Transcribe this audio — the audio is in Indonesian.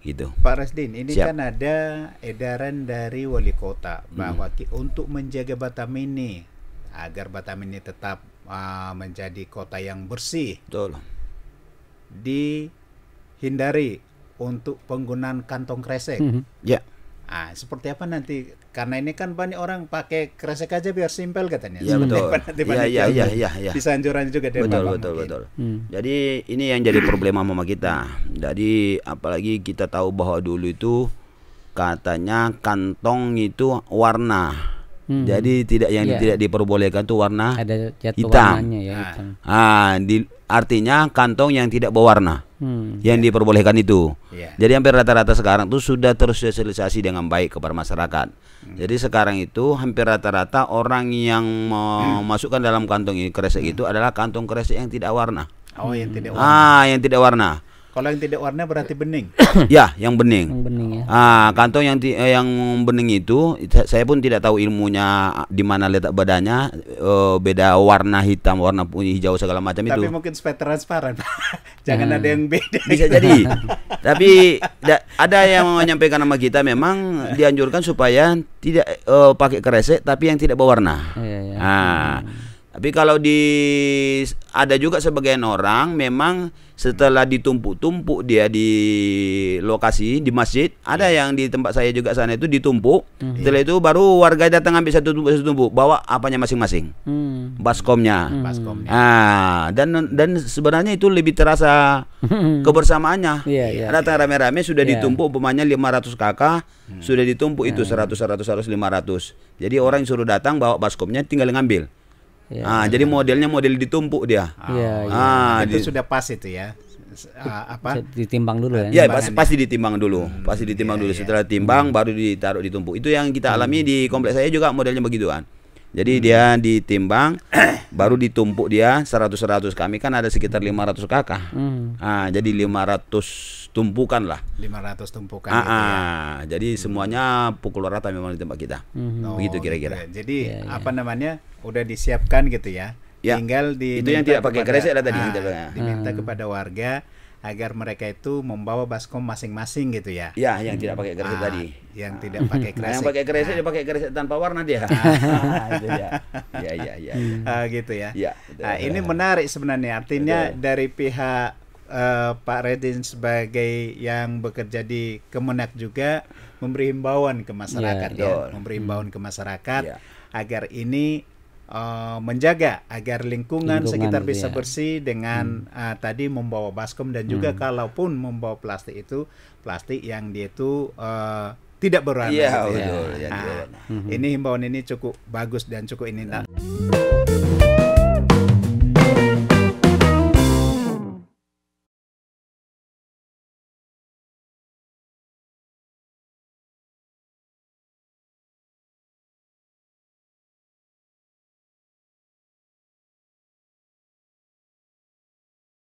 gitu. Pak Rasdin, ini Siap. kan ada edaran dari wali kota bahwa hmm. untuk menjaga Batam ini agar Batam ini tetap uh, menjadi kota yang bersih. Betul. Dihindari untuk penggunaan kantong kresek. -hmm. Ya. Yeah. Ah, seperti apa nanti? Karena ini kan banyak orang pakai kresek aja biar simpel katanya. Iya betul. Iya, iya iya iya iya. Bisa anjuran juga dari Betul betul mungkin. betul. Hmm. Jadi ini yang jadi problema mama kita. Jadi apalagi kita tahu bahwa dulu itu katanya kantong itu warna. Hmm. Jadi tidak yang ya. tidak diperbolehkan itu warna Ada hitam. Ya, ah. hitam. Ah, di, artinya kantong yang tidak berwarna hmm. yang diperbolehkan itu. Yeah. Jadi hampir rata-rata sekarang itu sudah tersosialisasi dengan baik kepada masyarakat. Hmm. Jadi sekarang itu hampir rata-rata orang yang mau hmm. masukkan dalam kantong ini kresek hmm. itu adalah kantong kresek yang tidak warna. Oh, yang tidak ah, warna. Ah, yang tidak warna. Kalau yang tidak warna berarti bening. ya, yang bening. Yang bening ya. Ah, kantong yang eh, yang bening itu saya pun tidak tahu ilmunya di mana letak badannya eh, beda warna hitam, warna hijau segala macam Tapi itu. Tapi mungkin supaya transparan. Jangan hmm. ada yang beda. Bisa jadi. Tapi da, ada yang menyampaikan nama kita memang dianjurkan supaya tidak eh, pakai kresek tapi yang tidak berwarna. Iya, iya. Ah. Hmm. Tapi kalau di ada juga sebagian orang memang setelah ditumpuk-tumpuk dia di lokasi di masjid, ada iya. yang di tempat saya juga sana itu ditumpuk. Mm. Setelah itu baru warga datang ambil satu tumpuk satu tumpuk, bawa apanya masing-masing. Mm. Baskomnya. Mm. Ah, dan dan sebenarnya itu lebih terasa hmm. kebersamaannya. Yeah, yeah, Datang rame-rame sudah yeah. ditumpuk umpamanya 500 kakak, mm. sudah ditumpuk itu 100 100 100 500. Jadi orang yang suruh datang bawa baskomnya tinggal ngambil. Ya, ah, jadi modelnya model ditumpuk dia. Oh. Ya, Ah, itu di, sudah pas itu ya. Uh, apa ditimbang dulu ya? Ya, pasti, pasti ditimbang dulu. Hmm, pasti ditimbang ya, dulu. Iya. Setelah timbang hmm. baru ditaruh ditumpuk. Itu yang kita hmm. alami hmm. di kompleks saya juga modelnya begituan jadi hmm. dia ditimbang, baru ditumpuk dia 100-100. Kami kan ada sekitar 500 kakak. Hmm. Ah, jadi 500 tumpukan lah. 500 tumpukan. Ah, gitu ya. Ah. jadi hmm. semuanya pukul rata memang di tempat kita. Hmm. Oh, Begitu kira-kira. Oh, jadi ya, ya. apa namanya? Udah disiapkan gitu ya. ya. Tinggal di Itu yang tidak pakai kresek lah tadi. Ah, diminta hmm. kepada warga agar mereka itu membawa baskom masing-masing gitu ya. Ya, yang hmm. tidak pakai kresek ah, tadi. Yang ah. tidak pakai kresek. Nah, yang pakai kresek nah. dia pakai kresek tanpa warna dia. Ah. ah itu ya. Ya, ya, ya. ya. Ah, gitu ya. ya betul, nah, betul. ini menarik sebenarnya. Artinya betul. dari pihak uh, Pak Redin sebagai yang bekerja di Kemenak juga memberi himbauan ke masyarakat ya, ya. memberi himbauan ke masyarakat ya. agar ini Eh, menjaga agar lingkungan, lingkungan sekitar bisa ya. bersih dengan hmm. uh, tadi membawa baskom dan juga hmm. kalaupun membawa plastik itu plastik yang dia itu uh, tidak berwarna. Iya, gitu ya. Nah, ya, ini himbauan ini cukup bagus dan cukup ini. Nah.